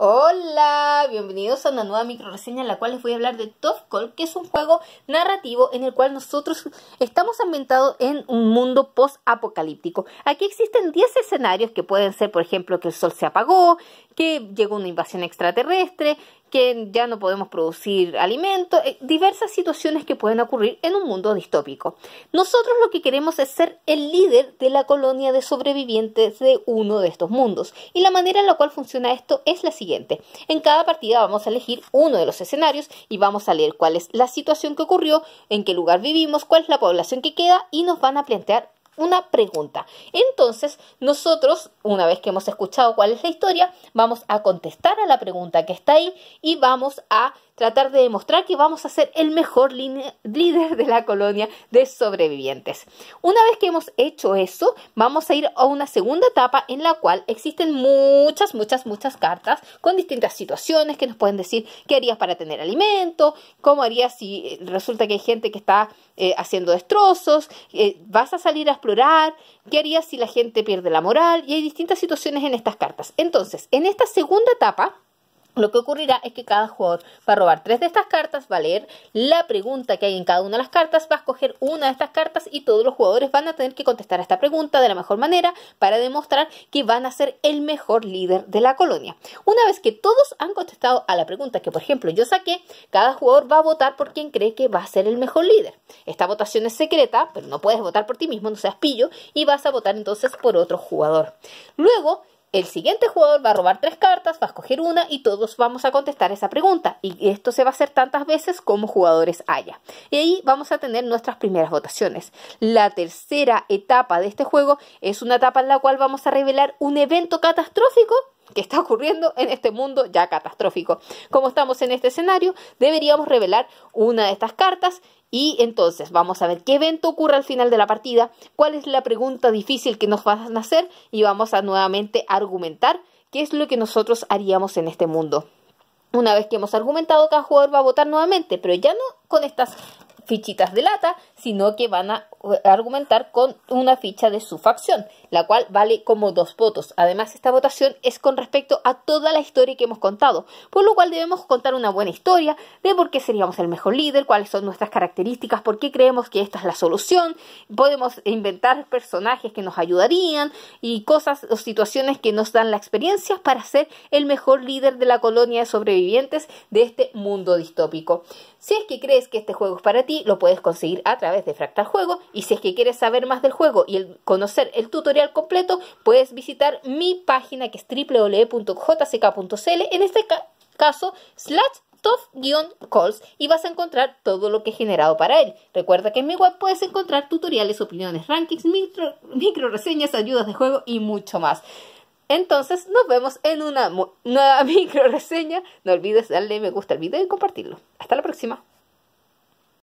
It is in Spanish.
Hola, bienvenidos a una nueva micro reseña en la cual les voy a hablar de Tough Call, que es un juego narrativo en el cual nosotros estamos ambientados en un mundo post-apocalíptico. Aquí existen 10 escenarios que pueden ser, por ejemplo, que el sol se apagó, que llegó una invasión extraterrestre, que ya no podemos producir alimentos, eh, diversas situaciones que pueden ocurrir en un mundo distópico. Nosotros lo que queremos es ser el líder de la colonia de sobrevivientes de uno de estos mundos. Y la manera en la cual funciona esto es la siguiente. En cada partida vamos a elegir uno de los escenarios y vamos a leer cuál es la situación que ocurrió, en qué lugar vivimos, cuál es la población que queda y nos van a plantear una pregunta. Entonces, nosotros, una vez que hemos escuchado cuál es la historia, vamos a contestar a la pregunta que está ahí y vamos a tratar de demostrar que vamos a ser el mejor líder de la colonia de sobrevivientes. Una vez que hemos hecho eso, vamos a ir a una segunda etapa en la cual existen muchas, muchas, muchas cartas con distintas situaciones que nos pueden decir qué harías para tener alimento, cómo harías si eh, resulta que hay gente que está eh, haciendo destrozos, eh, vas a salir a explorar, qué harías si la gente pierde la moral y hay distintas situaciones en estas cartas. Entonces, en esta segunda etapa, lo que ocurrirá es que cada jugador va a robar tres de estas cartas, va a leer la pregunta que hay en cada una de las cartas, va a escoger una de estas cartas y todos los jugadores van a tener que contestar a esta pregunta de la mejor manera para demostrar que van a ser el mejor líder de la colonia. Una vez que todos han contestado a la pregunta que por ejemplo yo saqué, cada jugador va a votar por quien cree que va a ser el mejor líder. Esta votación es secreta, pero no puedes votar por ti mismo, no seas pillo, y vas a votar entonces por otro jugador. Luego, el siguiente jugador va a robar tres cartas, va a escoger una y todos vamos a contestar esa pregunta. Y esto se va a hacer tantas veces como jugadores haya. Y ahí vamos a tener nuestras primeras votaciones. La tercera etapa de este juego es una etapa en la cual vamos a revelar un evento catastrófico que está ocurriendo en este mundo ya catastrófico. Como estamos en este escenario, deberíamos revelar una de estas cartas y entonces vamos a ver qué evento ocurre al final de la partida, cuál es la pregunta difícil que nos van a hacer y vamos a nuevamente argumentar qué es lo que nosotros haríamos en este mundo. Una vez que hemos argumentado, cada jugador va a votar nuevamente, pero ya no con estas fichitas de lata, sino que van a argumentar con una ficha de su facción, la cual vale como dos votos. Además, esta votación es con respecto a toda la historia que hemos contado, por lo cual debemos contar una buena historia de por qué seríamos el mejor líder, cuáles son nuestras características, por qué creemos que esta es la solución, podemos inventar personajes que nos ayudarían y cosas o situaciones que nos dan la experiencia para ser el mejor líder de la colonia de sobrevivientes de este mundo distópico. Si es que crees que este juego es para ti, lo puedes conseguir a través de Fractal Juego y si es que quieres saber más del juego y conocer el tutorial completo, puedes visitar mi página que es www.jck.cl, en este caso, slash calls y vas a encontrar todo lo que he generado para él. Recuerda que en mi web puedes encontrar tutoriales, opiniones, rankings, micro reseñas, ayudas de juego y mucho más. Entonces nos vemos en una nueva micro reseña. No olvides darle me gusta al video y compartirlo. Hasta la próxima.